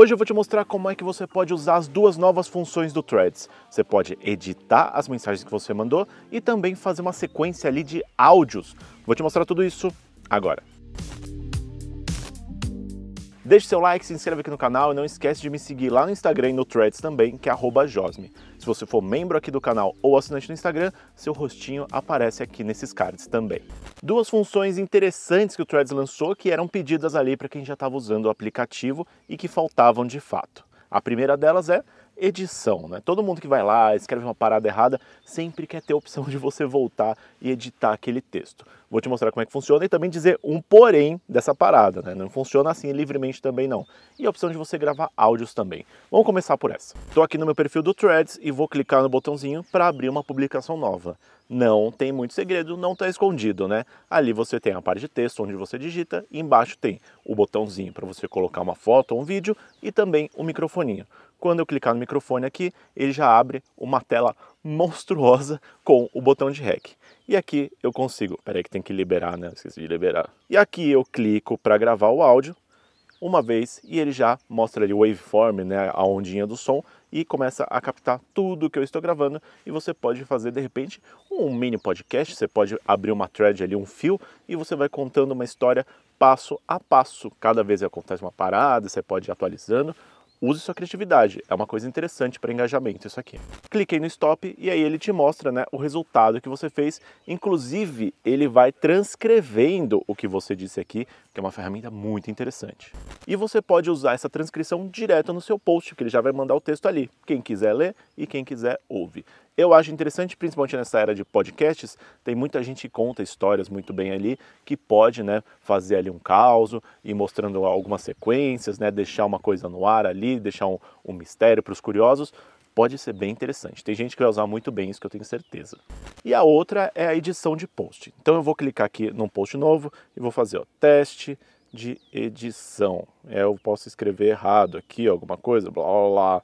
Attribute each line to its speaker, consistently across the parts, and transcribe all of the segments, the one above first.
Speaker 1: Hoje eu vou te mostrar como é que você pode usar as duas novas funções do Threads. Você pode editar as mensagens que você mandou e também fazer uma sequência ali de áudios. Vou te mostrar tudo isso agora. Deixe seu like, se inscreva aqui no canal e não esquece de me seguir lá no Instagram e no Threads também, que é @josme. Se você for membro aqui do canal ou assinante no Instagram, seu rostinho aparece aqui nesses cards também. Duas funções interessantes que o Threads lançou que eram pedidas ali para quem já estava usando o aplicativo e que faltavam de fato. A primeira delas é edição, né? Todo mundo que vai lá, escreve uma parada errada, sempre quer ter a opção de você voltar e editar aquele texto. Vou te mostrar como é que funciona e também dizer um porém dessa parada, né? Não funciona assim livremente também não. E a opção de você gravar áudios também. Vamos começar por essa. Estou aqui no meu perfil do Threads e vou clicar no botãozinho para abrir uma publicação nova. Não tem muito segredo, não está escondido, né? Ali você tem a parte de texto onde você digita e embaixo tem o botãozinho para você colocar uma foto ou um vídeo e também o microfoninho. Quando eu clicar no microfone aqui, ele já abre uma tela monstruosa com o botão de REC. E aqui eu consigo. Peraí, que tem que liberar, né? Esqueci de liberar. E aqui eu clico para gravar o áudio uma vez e ele já mostra ali o waveform, né? A ondinha do som e começa a captar tudo que eu estou gravando e você pode fazer de repente um mini podcast, você pode abrir uma thread ali, um fio e você vai contando uma história passo a passo. Cada vez acontece uma parada, você pode ir atualizando use sua criatividade. É uma coisa interessante para engajamento isso aqui. Cliquei no stop e aí ele te mostra né, o resultado que você fez. Inclusive, ele vai transcrevendo o que você disse aqui, que é uma ferramenta muito interessante. E você pode usar essa transcrição direto no seu post, que ele já vai mandar o texto ali. Quem quiser ler e quem quiser ouve. Eu acho interessante, principalmente nessa era de podcasts, tem muita gente que conta histórias muito bem ali, que pode né, fazer ali um caos e mostrando algumas sequências, né, deixar uma coisa no ar ali, deixar um, um mistério para os curiosos. Pode ser bem interessante. Tem gente que vai usar muito bem isso, que eu tenho certeza. E a outra é a edição de post. Então eu vou clicar aqui num post novo e vou fazer o teste de edição. É, eu posso escrever errado aqui, alguma coisa, blá blá blá.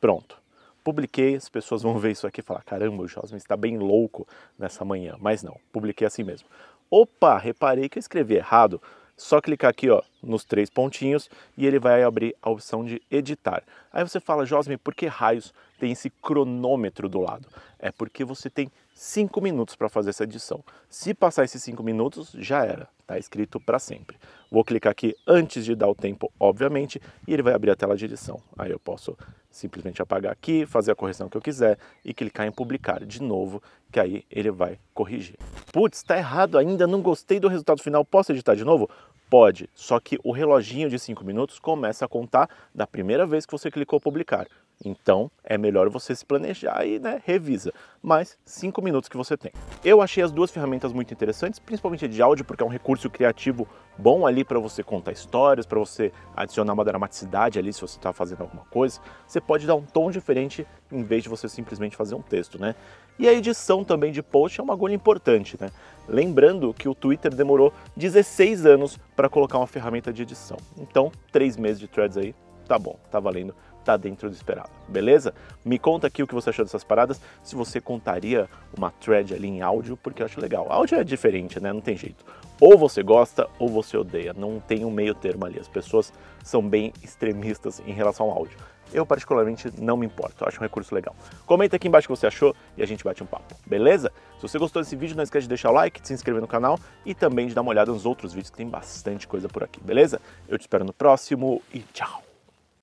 Speaker 1: Pronto Publiquei, as pessoas vão ver isso aqui e falar: caramba, o Josmin está bem louco nessa manhã. Mas não, publiquei assim mesmo. Opa, reparei que eu escrevi errado. Só clicar aqui ó, nos três pontinhos e ele vai abrir a opção de editar. Aí você fala, Josme, por que raios tem esse cronômetro do lado? É porque você tem 5 minutos para fazer essa edição. Se passar esses 5 minutos, já era, está escrito para sempre. Vou clicar aqui antes de dar o tempo, obviamente, e ele vai abrir a tela de edição. Aí eu posso simplesmente apagar aqui, fazer a correção que eu quiser e clicar em publicar de novo, que aí ele vai corrigir. Putz, está errado ainda, não gostei do resultado final, posso editar de novo? Pode, só que o reloginho de 5 minutos começa a contar da primeira vez que você clicou publicar. Então é melhor você se planejar e né, revisa. mais cinco minutos que você tem. Eu achei as duas ferramentas muito interessantes, principalmente a de áudio, porque é um recurso criativo bom ali para você contar histórias, para você adicionar uma dramaticidade ali se você está fazendo alguma coisa. Você pode dar um tom diferente em vez de você simplesmente fazer um texto, né? E a edição também de post é uma agulha importante, né? Lembrando que o Twitter demorou 16 anos para colocar uma ferramenta de edição. Então, três meses de threads aí tá bom, tá valendo, tá dentro do esperado, beleza? Me conta aqui o que você achou dessas paradas, se você contaria uma thread ali em áudio, porque eu acho legal. Áudio é diferente, né? Não tem jeito. Ou você gosta ou você odeia, não tem um meio termo ali. As pessoas são bem extremistas em relação ao áudio. Eu particularmente não me importo, eu acho um recurso legal. Comenta aqui embaixo o que você achou e a gente bate um papo, beleza? Se você gostou desse vídeo, não esquece de deixar o like, de se inscrever no canal e também de dar uma olhada nos outros vídeos que tem bastante coisa por aqui, beleza? Eu te espero no próximo e tchau!